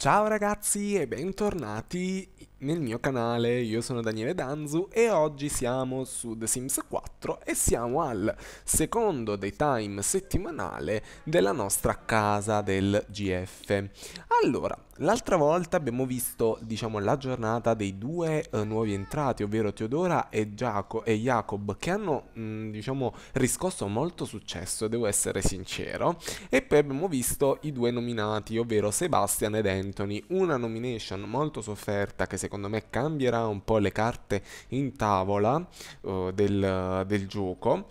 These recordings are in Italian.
Ciao ragazzi e bentornati nel mio canale, io sono Daniele Danzu e oggi siamo su The Sims 4 4 e siamo al secondo daytime settimanale della nostra casa del GF. Allora, l'altra volta abbiamo visto, diciamo, la giornata dei due eh, nuovi entrati, ovvero Teodora e, Giaco e Jacob, che hanno, mh, mm, diciamo, riscosso molto successo, devo essere sincero. E poi abbiamo visto i due nominati, ovvero Sebastian ed Anthony, una nomination molto sofferta che secondo me cambierà un po' le carte in tavola uh, del, del gioco.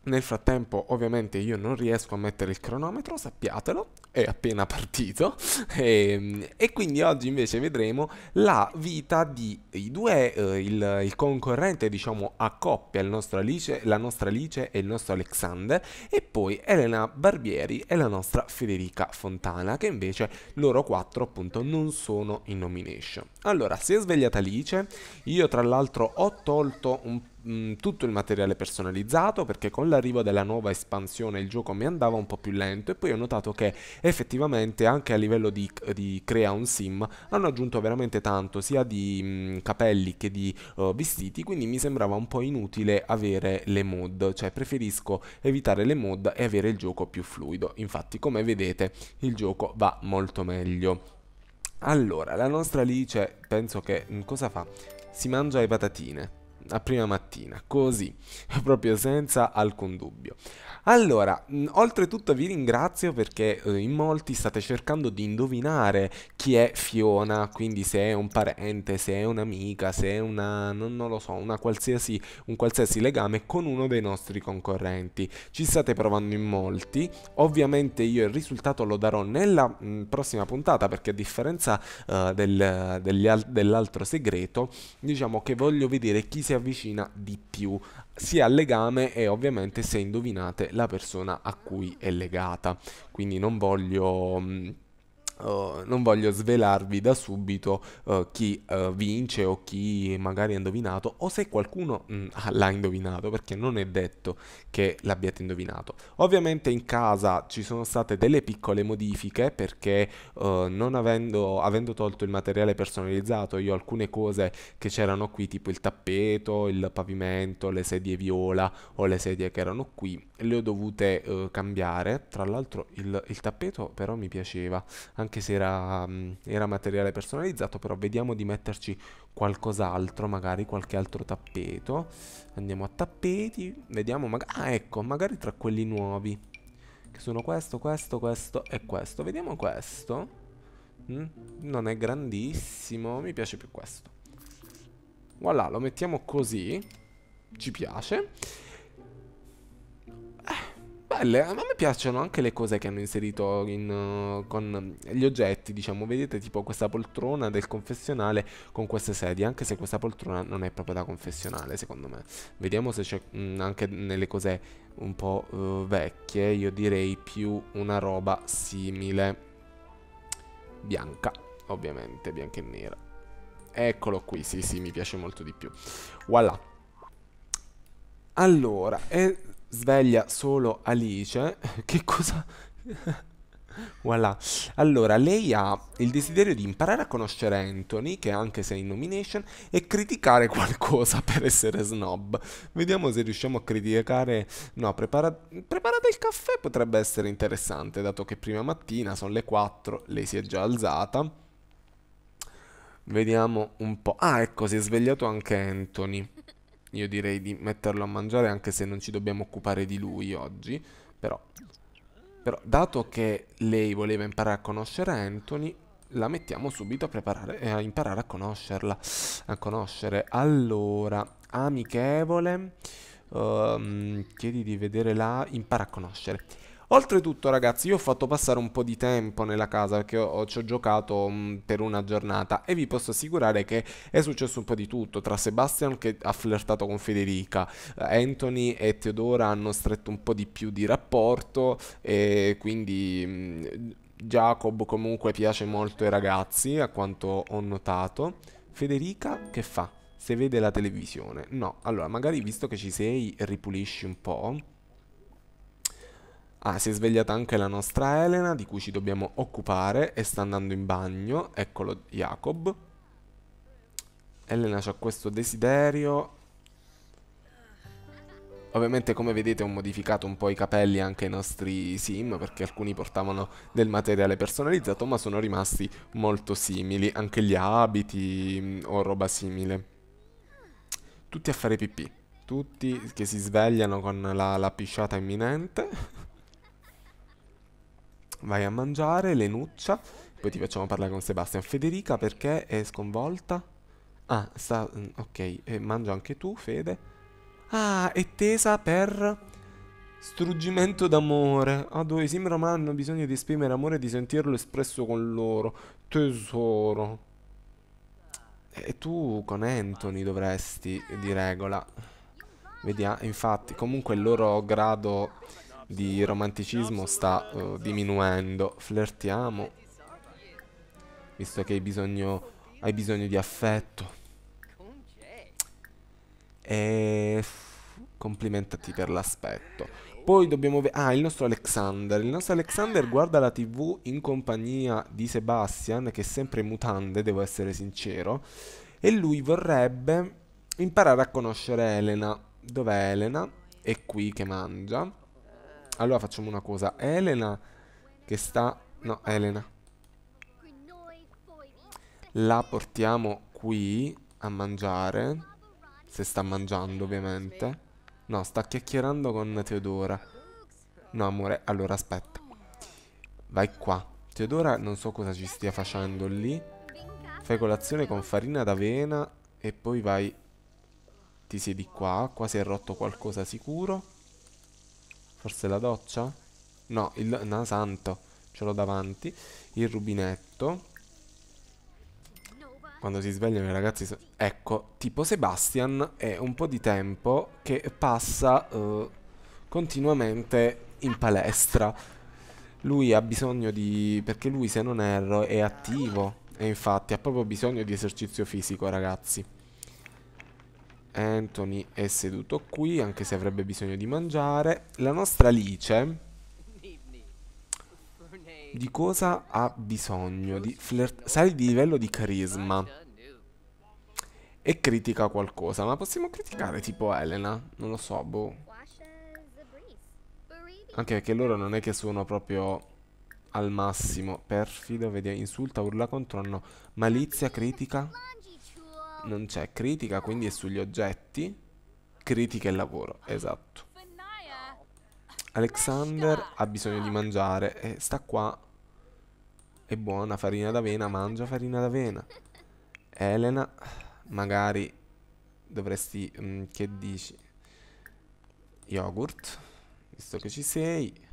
Nel frattempo ovviamente io non riesco a mettere il cronometro, sappiatelo, è appena partito e, ehm, e quindi oggi invece vedremo la vita di i due, eh, il, il, concorrente diciamo a coppia, il nostro Alice, la nostra Alice e il nostro Alexander e poi Elena Barbieri e la nostra Federica Fontana che invece loro quattro appunto non sono in nomination. Allora si è svegliata Alice, io tra l'altro ho tolto un po' mh, mm, tutto il materiale personalizzato perché con l'arrivo della nuova espansione il gioco mi andava un po' più lento e poi ho notato che effettivamente anche a livello di, di crea un sim hanno aggiunto veramente tanto sia di mh, mm, capelli che di uh, vestiti quindi mi sembrava un po' inutile avere le mod cioè preferisco evitare le mod e avere il gioco più fluido infatti come vedete il gioco va molto meglio allora, la nostra Alice penso che... Mm, cosa fa? Si mangia le patatine a prima mattina, così, proprio senza alcun dubbio. Allora, mm, oltretutto vi ringrazio perché eh, in molti state cercando di indovinare chi è Fiona, quindi se è un parente, se è un'amica, se è una, non, non lo so, qualsiasi, un qualsiasi legame con uno dei nostri concorrenti. Ci state provando in molti, ovviamente io il risultato lo darò nella mm, prossima puntata perché a differenza uh, del, dell'altro segreto, diciamo che voglio vedere chi si avvicina di più sia ha legame e ovviamente se indovinate la persona a cui è legata. Quindi non voglio... Eh, non voglio svelarvi da subito uh, chi uh, vince o chi magari ha indovinato o se qualcuno mh, mm, l'ha indovinato perché non è detto che l'abbiate indovinato. Ovviamente in casa ci sono state delle piccole modifiche perché non avendo, avendo, tolto il materiale personalizzato io alcune cose che c'erano qui tipo il tappeto, il pavimento, le sedie viola o le sedie che erano qui le ho dovute cambiare. Tra l'altro il, il, tappeto però mi piaceva. Anche anche se era, mm, era materiale personalizzato, però vediamo di metterci qualcos'altro, magari qualche altro tappeto. Andiamo a tappeti, vediamo, ah ecco, magari tra quelli nuovi, che sono questo, questo, questo e questo. Vediamo questo, mm? non è grandissimo, mi piace più questo. Voilà, lo mettiamo così, ci piace belle, a me piacciono anche le cose che hanno inserito in, uh, con gli oggetti, diciamo, vedete tipo questa poltrona del confessionale con queste sedie, anche se questa poltrona non è proprio da confessionale secondo me. Vediamo se c'è mm, anche nelle cose un po' uh, vecchie, io direi più una roba simile, bianca, ovviamente, bianca e nera. Eccolo qui, sì sì, mi piace molto di più. Voilà. Allora, e sveglia solo Alice. Che cosa... voilà. Allora, lei ha il desiderio di imparare a conoscere Anthony, che anche se è in nomination, e criticare qualcosa per essere snob. Vediamo se riusciamo a criticare... No, prepara... preparate il caffè potrebbe essere interessante, dato che prima mattina sono le 4, lei si è già alzata. Vediamo un po'. Ah, ecco, si è svegliato anche Anthony. Io direi di metterlo a mangiare anche se non ci dobbiamo occupare di lui oggi. Però, però dato che lei voleva imparare a conoscere Anthony, la mettiamo subito a, preparare, eh, a imparare a conoscerla. A conoscere. Allora, amichevole. Um, chiedi di vedere la... Impara a conoscere. Oltretutto, ragazzi, io ho fatto passare un po' di tempo nella casa perché ho, ci ho giocato mh, mm, per una giornata e vi posso assicurare che è successo un po' di tutto tra Sebastian che ha flirtato con Federica, eh, Anthony e Teodora hanno stretto un po' di più di rapporto e quindi mh, mm, Jacob comunque piace molto ai ragazzi, a quanto ho notato. Federica che fa? Se vede la televisione? No, allora magari visto che ci sei ripulisci un po'. Ah, si è svegliata anche la nostra Elena, di cui ci dobbiamo occupare, e sta andando in bagno. Eccolo, Jacob. Elena ha questo desiderio. Ovviamente, come vedete, ho modificato un po' i capelli anche ai nostri sim, perché alcuni portavano del materiale personalizzato, ma sono rimasti molto simili. Anche gli abiti mm, o roba simile. Tutti a fare pipì. Tutti che si svegliano con la, la pisciata imminente vai a mangiare, Lenuccia, poi ti facciamo parlare con Sebastian. Federica perché è sconvolta? Ah, sta... Mm, ok, e eh, mangia anche tu, Fede. Ah, è tesa per... Struggimento d'amore. A ah, due Simrama hanno bisogno di esprimere amore e di sentirlo espresso con loro. Tesoro. E eh, tu con Anthony dovresti, di regola. Vediamo, ah, infatti, comunque il loro grado di romanticismo sta uh, diminuendo. Flirtiamo, visto che hai bisogno, hai bisogno di affetto. E complimentati per l'aspetto. Poi dobbiamo vedere... Ah, il nostro Alexander. Il nostro Alexander guarda la tv in compagnia di Sebastian, che è sempre mutante, devo essere sincero. E lui vorrebbe imparare a conoscere Elena. Dov'è Elena? È qui che mangia. Allora facciamo una cosa. Elena che sta... No, Elena. La portiamo qui a mangiare. Se sta mangiando, ovviamente. No, sta chiacchierando con Teodora. No, amore, allora aspetta. Vai qua. Teodora non so cosa ci stia facendo lì. Fai colazione con farina d'avena e poi vai... Ti siedi qua. Qua si è rotto qualcosa sicuro. Forse la doccia? No, il nasanto. Ce l'ho davanti. Il rubinetto. Quando si svegliano i ragazzi... So ecco, tipo Sebastian è un po' di tempo che passa eh, continuamente in palestra. Lui ha bisogno di... perché lui, se non erro, è attivo. E infatti ha proprio bisogno di esercizio fisico, ragazzi. Anthony è seduto qui, anche se avrebbe bisogno di mangiare. La nostra Alice di cosa ha bisogno? Di flirt- sali di livello di carisma e critica qualcosa, ma possiamo criticare tipo Elena? Non lo so, boh. Anche perché loro non è che sono proprio al massimo. Perfido, vedi, insulta, urla contro, contorno, malizia, critica non c'è critica, quindi è sugli oggetti, critica e lavoro, esatto. Alexander ha bisogno di mangiare e sta qua. È buona, farina d'avena, mangia farina d'avena. Elena, magari dovresti... Mh, mm, che dici? Yogurt, visto che ci sei.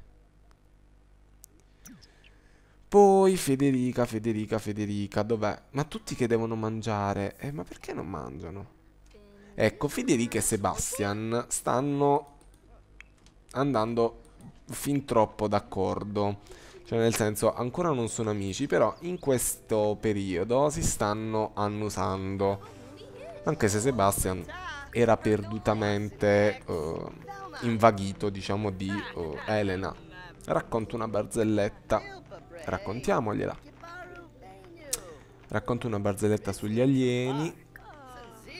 Poi Federica, Federica, Federica, dov'è? Ma tutti che devono mangiare, eh, ma perché non mangiano? Ecco, Federica e Sebastian stanno andando fin troppo d'accordo. Cioè, nel senso, ancora non sono amici, però in questo periodo si stanno annusando. Anche se Sebastian era perdutamente uh, invaghito, diciamo, di uh, Elena. Racconto una barzelletta. Raccontiamogliela. Racconta una barzelletta sugli alieni.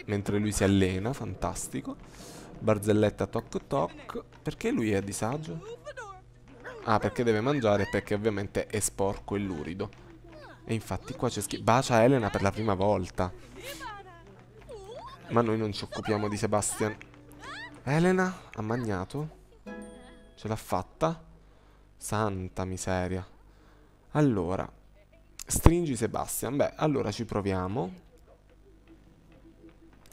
Mentre lui si allena, fantastico. Barzelletta toc toc. Perché lui è a disagio? Ah, perché deve mangiare perché ovviamente è sporco e lurido. E infatti qua c'è scritto... Bacia Elena per la prima volta. Ma noi non ci occupiamo di Sebastian. Elena ha magnato. Ce l'ha fatta. Santa miseria. Allora, stringi Sebastian. Beh, allora ci proviamo.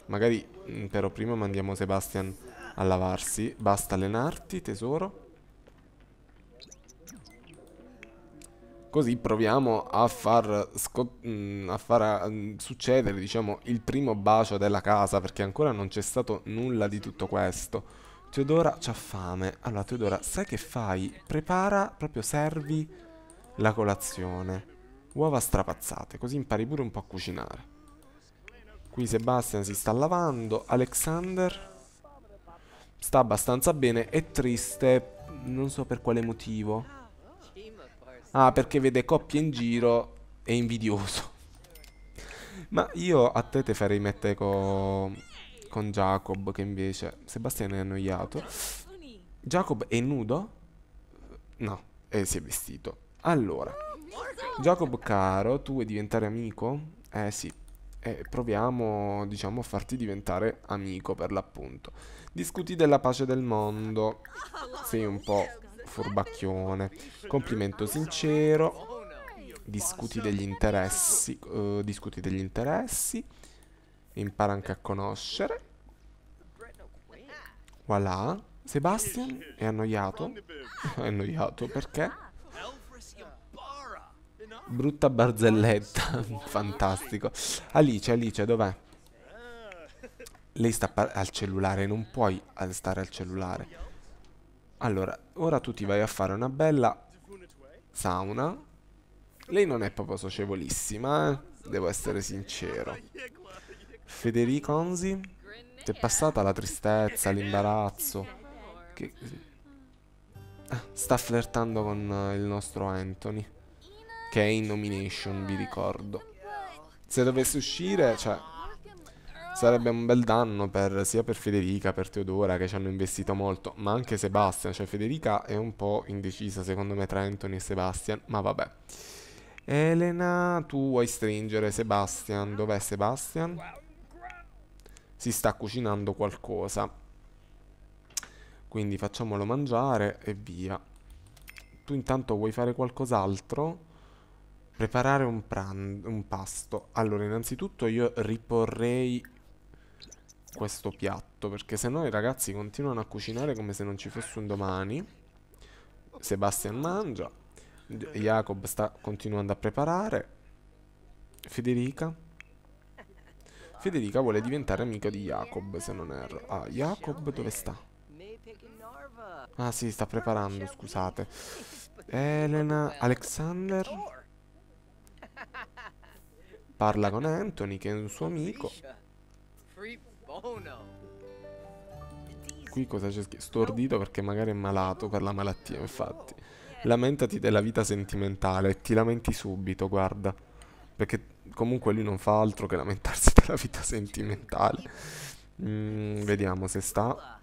Magari mm, però prima mandiamo Sebastian a lavarsi. Basta allenarti, tesoro. Così proviamo a far, mm, a far mm, succedere, diciamo, il primo bacio della casa, perché ancora non c'è stato nulla di tutto questo. Teodora c'ha fame. Allora, Teodora, sai che fai? Prepara, proprio servi la colazione. Uova strapazzate, così impari pure un po' a cucinare. Qui Sebastian si sta lavando, Alexander sta abbastanza bene, è triste, non so per quale motivo. Ah, perché vede coppie in giro, è invidioso. Ma io a te te farei mettere con, con Jacob, che invece Sebastian è annoiato. Jacob è nudo? No, eh, si è vestito. Allora, Jacob caro, tu vuoi diventare amico? Eh sì, eh, proviamo diciamo a farti diventare amico per l'appunto. Discuti della pace del mondo. Sei un po' furbacchione. Complimento sincero. Discuti degli interessi. Uh, discuti degli interessi. Impara anche a conoscere. Voilà. Sebastian è annoiato. è annoiato perché? Brutta barzelletta. Fantastico. Alice, Alice, dov'è? Lei sta al cellulare, non puoi stare al cellulare. Allora, ora tu ti vai a fare una bella sauna. Lei non è proprio socievolissima, eh? devo essere sincero. Federico Onzi, ti è passata la tristezza, l'imbarazzo. Che... Ah, sta flirtando con il nostro Anthony che è in nomination, vi ricordo. Se dovesse uscire, cioè, sarebbe un bel danno per, sia per Federica, per Teodora, che ci hanno investito molto, ma anche Sebastian. Cioè, Federica è un po' indecisa, secondo me, tra Anthony e Sebastian, ma vabbè. Elena, tu vuoi stringere Sebastian? Dov'è Sebastian? Si sta cucinando qualcosa. Quindi facciamolo mangiare e via. Tu intanto vuoi fare qualcos'altro? Preparare un, un pasto. Allora, innanzitutto io riporrei questo piatto, perché se no i ragazzi continuano a cucinare come se non ci fosse un domani. Sebastian mangia. Jacob sta continuando a preparare. Federica. Federica vuole diventare amica di Jacob, se non erro. Ah, Jacob dove sta? Ah, sì, sta preparando, scusate. Elena, Alexander parla con Anthony che è un suo amico. Qui cosa c'è scritto? Stordito perché magari è malato per la malattia, infatti. Lamentati della vita sentimentale e ti lamenti subito, guarda. Perché comunque lui non fa altro che lamentarsi della vita sentimentale. Mm, vediamo se sta.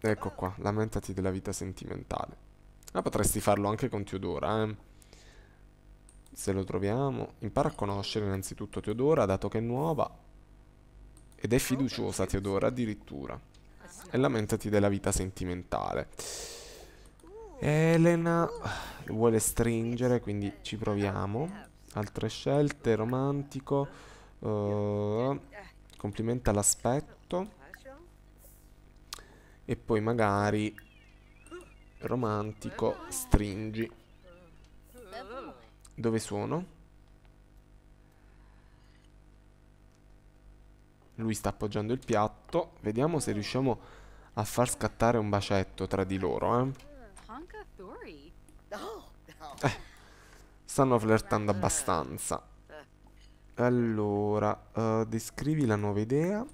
Ecco qua, lamentati della vita sentimentale. Ma potresti farlo anche con Teodora, eh se lo troviamo. Impara a conoscere innanzitutto Teodora, dato che è nuova. Ed è ah, fiduciosa Teodora addirittura. Ah, e lamentati della vita sentimentale. Elena vuole stringere, quindi ci proviamo. Altre scelte, romantico. Uh, complimenta l'aspetto. E poi magari romantico stringi dove sono. Lui sta appoggiando il piatto. Vediamo se riusciamo a far scattare un bacetto tra di loro, eh. eh stanno flirtando abbastanza. Allora, uh, descrivi la nuova idea.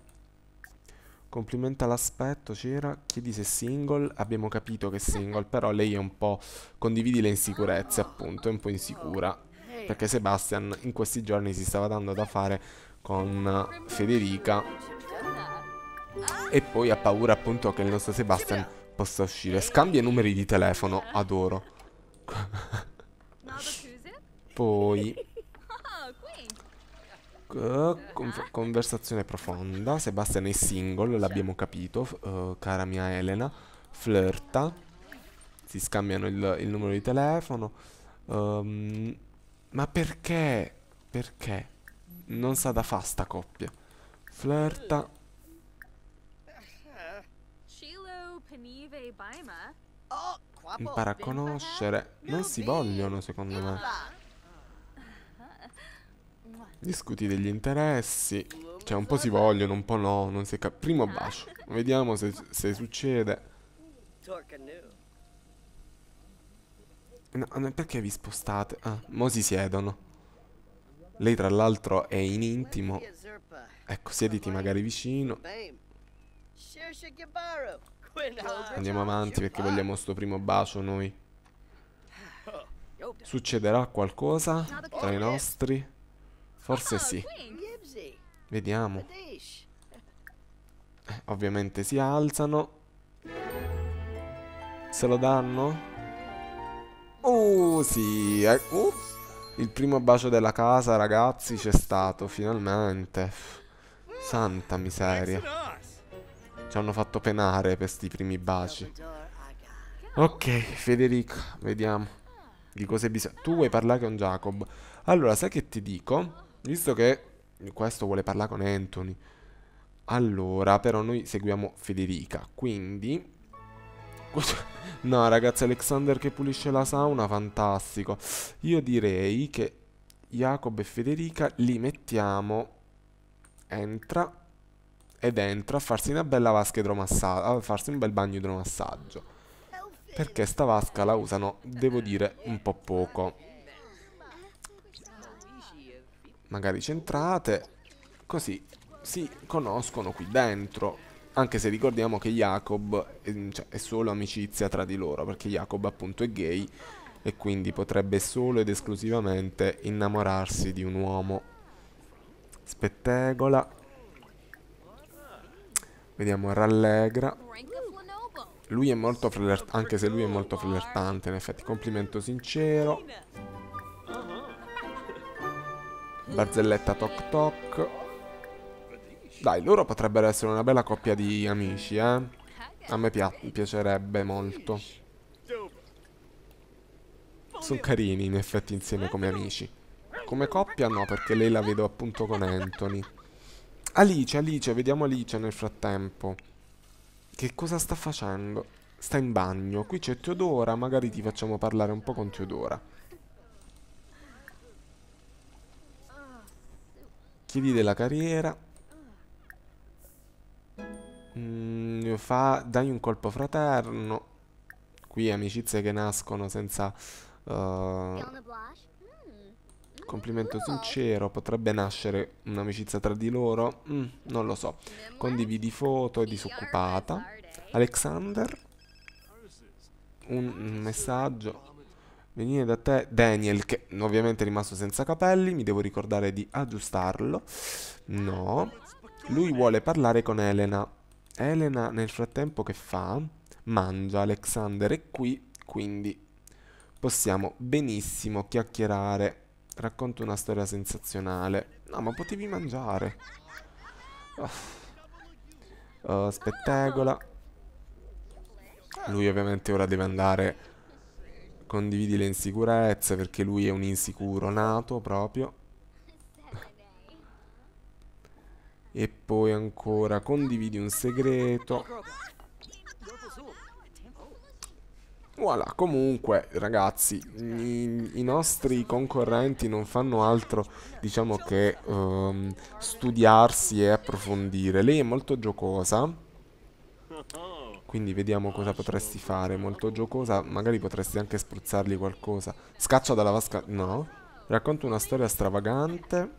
Complimenta l'aspetto, c'era. Chiedi se è single. Abbiamo capito che è single, però lei è un po'... Condividi le insicurezze, appunto. È un po' insicura. Perché Sebastian in questi giorni si stava dando da fare con Federica. E poi ha paura, appunto, che il nostro Sebastian possa uscire. Scambia i numeri di telefono. Adoro. poi conversazione profonda. Sebastian è single, l'abbiamo capito. Uh, cara mia Elena, flirta. Si scambiano il, il numero di telefono. Um, ma perché? Perché? Non sa da fa sta coppia. Flirta. Oh, Impara a conoscere. Non si vogliono, secondo me. Discuti degli interessi. Cioè, un po' si vogliono, un po' no, non si capisce. Primo bacio. Vediamo se, se succede. No, no, perché vi spostate? Ah, mo si siedono. Lei, tra l'altro, è in intimo. Ecco, siediti magari vicino. Andiamo avanti perché vogliamo sto primo bacio noi. Succederà qualcosa tra i nostri? Forse ah, sì. Vediamo. Eh, ovviamente si alzano. Se lo danno? Oh, sì. Eh, uh. Il primo bacio della casa, ragazzi, c'è stato, finalmente. Santa mm, miseria. Ci hanno fatto penare per questi primi baci. Ok, Federica, vediamo. Di cosa hai bisogno. Tu vuoi parlare con Jacob. Allora, sai che ti dico? Visto che questo vuole parlare con Anthony, allora però noi seguiamo Federica, quindi... No ragazzi, Alexander che pulisce la sauna, fantastico. Io direi che Jacob e Federica li mettiamo... Entra ed entra a farsi una bella vasca idromassaggio, a farsi un bel bagno idromassaggio. Perché sta vasca la usano, devo dire, un po' poco magari centrate, così si conoscono qui dentro. Anche se ricordiamo che Jacob è, ehm, cioè, è solo amicizia tra di loro, perché Jacob appunto è gay e quindi potrebbe solo ed esclusivamente innamorarsi di un uomo. Spettegola. Vediamo Rallegra. Lui è molto flirtante, anche se lui è molto flirtante, in effetti. Complimento sincero. Barzelletta Toc Toc. Dai, loro potrebbero essere una bella coppia di amici, eh. A me pia piacerebbe molto. Sono carini, in effetti, insieme come amici. Come coppia no, perché lei la vedo appunto con Anthony. Alice, Alice, vediamo Alice nel frattempo. Che cosa sta facendo? Sta in bagno. Qui c'è Teodora, magari ti facciamo parlare un po' con Teodora. Obiettivi della carriera. Mm, fa, dai un colpo fraterno. Qui amicizie che nascono senza... Uh, complimento sincero, potrebbe nascere un'amicizia tra di loro? Mm, non lo so. Condividi foto, è disoccupata. Alexander, un messaggio venire da te Daniel, che ovviamente è rimasto senza capelli, mi devo ricordare di aggiustarlo. No. Lui vuole parlare con Elena. Elena nel frattempo che fa? Mangia, Alexander è qui, quindi possiamo benissimo chiacchierare. Racconto una storia sensazionale. No, ma potevi mangiare. Oh. Oh, spettacola. Lui ovviamente ora deve andare Condividi le insicurezze perché lui è un insicuro nato proprio. E poi ancora condividi un segreto. Voilà, comunque ragazzi, i, i, nostri concorrenti non fanno altro diciamo che um, studiarsi e approfondire. Lei è molto giocosa quindi vediamo cosa potresti fare. Molto giocosa, magari potresti anche spruzzargli qualcosa. Scaccia dalla vasca... No. Racconta una storia stravagante.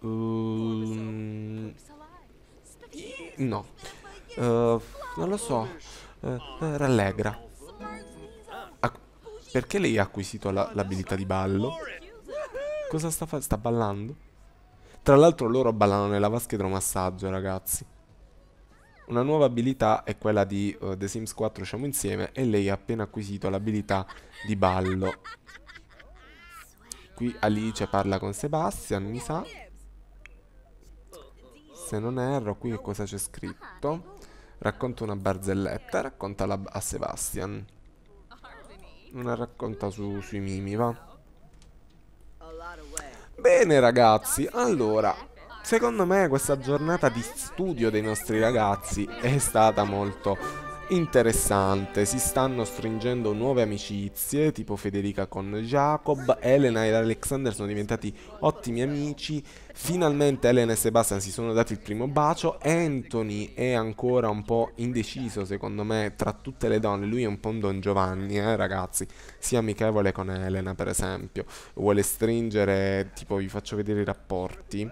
Um, no. Uh, non lo so. Uh, rallegra. Ac perché lei ha acquisito l'abilità la di ballo? Cosa sta facendo? Sta ballando? Tra l'altro loro ballano nella vasca idromassaggio, ragazzi. Una nuova abilità è quella di uh, The Sims 4 Siamo Insieme e lei ha appena acquisito l'abilità di ballo. Qui Alice parla con Sebastian, mi sa. Se non erro, qui cosa c'è scritto? Racconta una barzelletta, raccontala a Sebastian. Una racconta su, sui mimi, va. Bene ragazzi, allora, secondo me questa giornata di studio dei nostri ragazzi è stata molto interessante, si stanno stringendo nuove amicizie, tipo Federica con Jacob, Elena e Alexander sono diventati ottimi amici, finalmente Elena e Sebastian si sono dati il primo bacio, Anthony è ancora un po' indeciso secondo me tra tutte le donne, lui è un po' un Don Giovanni, eh ragazzi, sia amichevole con Elena per esempio, vuole stringere, tipo vi faccio vedere i rapporti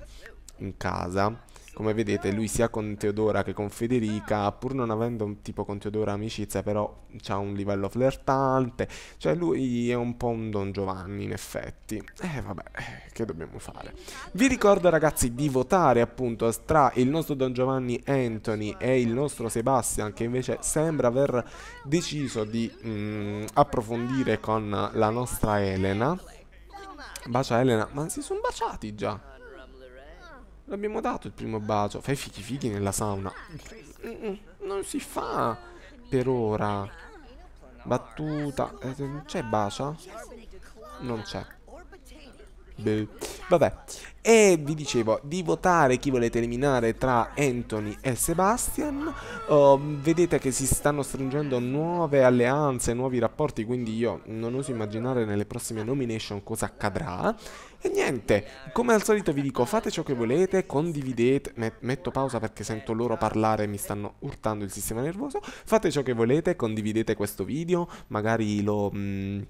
in casa come vedete lui sia con Teodora che con Federica, pur non avendo tipo con Teodora amicizia, però ha un livello flirtante, cioè lui è un po' un Don Giovanni in effetti. Eh vabbè, che dobbiamo fare? Vi ricordo ragazzi di votare appunto tra il nostro Don Giovanni Anthony e il nostro Sebastian che invece sembra aver deciso di mm, approfondire con la nostra Elena. Bacia Elena, ma si sono baciati già. L'abbiamo dato il primo bacio. Fai fichi fichi nella sauna. Non si fa per ora. Battuta. Eh, c'è bacia? Non c'è. Vabbè, e vi dicevo di votare chi volete eliminare tra Anthony e Sebastian. Oh, vedete che si stanno stringendo nuove alleanze, nuovi rapporti, quindi io non oso immaginare nelle prossime nomination cosa accadrà. E niente, come al solito vi dico fate ciò che volete, condividete, met metto pausa perché sento loro parlare e mi stanno urtando il sistema nervoso, fate ciò che volete, condividete questo video, magari lo... Mh, mhmm,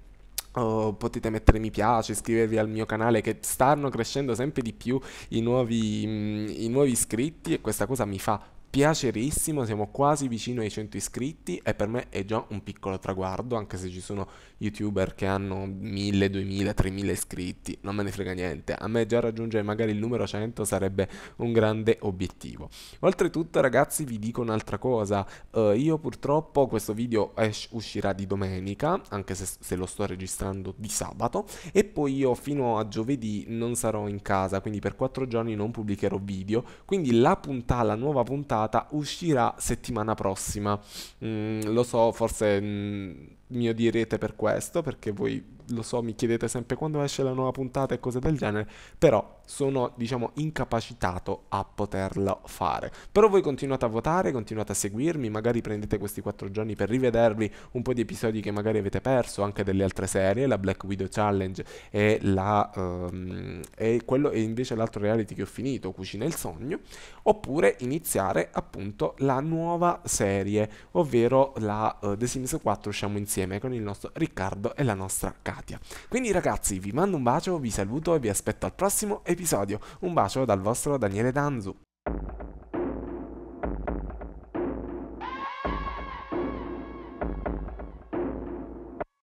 Oh, potete mettere mi piace, iscrivervi al mio canale che stanno crescendo sempre di più i nuovi, mh, mm, i nuovi iscritti e questa cosa mi fa piacerissimo, siamo quasi vicino ai 100 iscritti e per me è già un piccolo traguardo, anche se ci sono youtuber che hanno 1000, 2000, 3000 iscritti, non me ne frega niente, a me già raggiungere magari il numero 100 sarebbe un grande obiettivo. Oltretutto ragazzi vi dico un'altra cosa, uh, io purtroppo questo video es- uscirà di domenica, anche se, se lo sto registrando di sabato, e poi io fino a giovedì non sarò in casa, quindi per 4 giorni non pubblicherò video, quindi la puntata, la nuova puntata, puntata uscirà settimana prossima. Mm, lo so, forse mm, mi odierete per questo, perché voi lo so, mi chiedete sempre quando esce la nuova puntata e cose del genere, però sono, diciamo, incapacitato a poterlo fare. Però voi continuate a votare, continuate a seguirmi, magari prendete questi quattro giorni per rivedervi un po' di episodi che magari avete perso, anche delle altre serie, la Black Widow Challenge e, la, um, e, quello, e invece l'altro reality che ho finito, Cucina il Sogno, oppure iniziare appunto la nuova serie, ovvero la uh, The Sims 4 Usciamo Insieme con il nostro Riccardo e la nostra casa. Katia. Quindi ragazzi, vi mando un bacio, vi saluto e vi aspetto al prossimo episodio. Un bacio dal vostro Daniele Danzu.